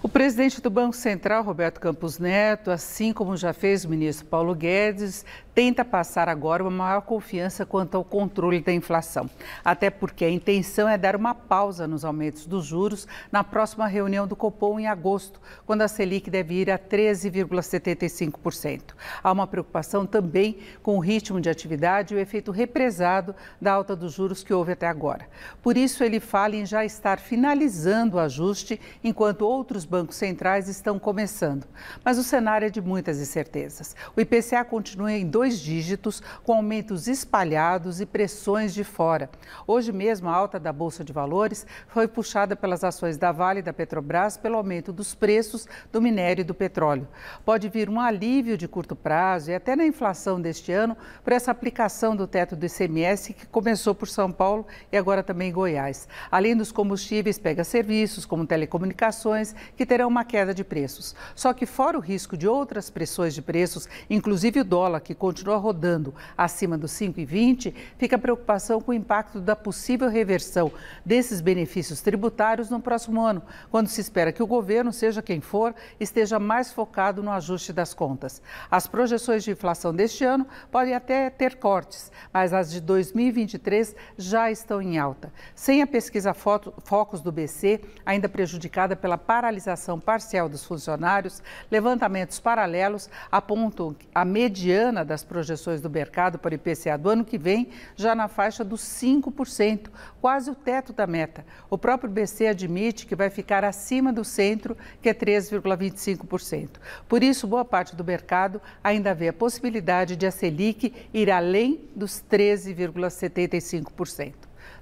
O presidente do Banco Central, Roberto Campos Neto, assim como já fez o ministro Paulo Guedes, tenta passar agora uma maior confiança quanto ao controle da inflação. Até porque a intenção é dar uma pausa nos aumentos dos juros na próxima reunião do Copom em agosto, quando a Selic deve ir a 13,75%. Há uma preocupação também com o ritmo de atividade e o efeito represado da alta dos juros que houve até agora. Por isso, ele fala em já estar finalizando o ajuste, enquanto outros bancos centrais estão começando, mas o cenário é de muitas incertezas. O IPCA continua em dois dígitos, com aumentos espalhados e pressões de fora. Hoje mesmo, a alta da Bolsa de Valores foi puxada pelas ações da Vale e da Petrobras pelo aumento dos preços do minério e do petróleo. Pode vir um alívio de curto prazo e até na inflação deste ano por essa aplicação do teto do ICMS que começou por São Paulo e agora também em Goiás. Além dos combustíveis, pega serviços como telecomunicações que terão uma queda de preços. Só que, fora o risco de outras pressões de preços, inclusive o dólar, que continua rodando acima dos 5,20, fica a preocupação com o impacto da possível reversão desses benefícios tributários no próximo ano, quando se espera que o governo, seja quem for, esteja mais focado no ajuste das contas. As projeções de inflação deste ano podem até ter cortes, mas as de 2023 já estão em alta. Sem a pesquisa focos do BC, ainda prejudicada pela paralisação parcial dos funcionários, levantamentos paralelos apontam a mediana das projeções do mercado para o IPCA do ano que vem já na faixa dos 5%, quase o teto da meta. O próprio BC admite que vai ficar acima do centro, que é 3,25%. Por isso, boa parte do mercado ainda vê a possibilidade de a Selic ir além dos 13,75%.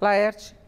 Laerte,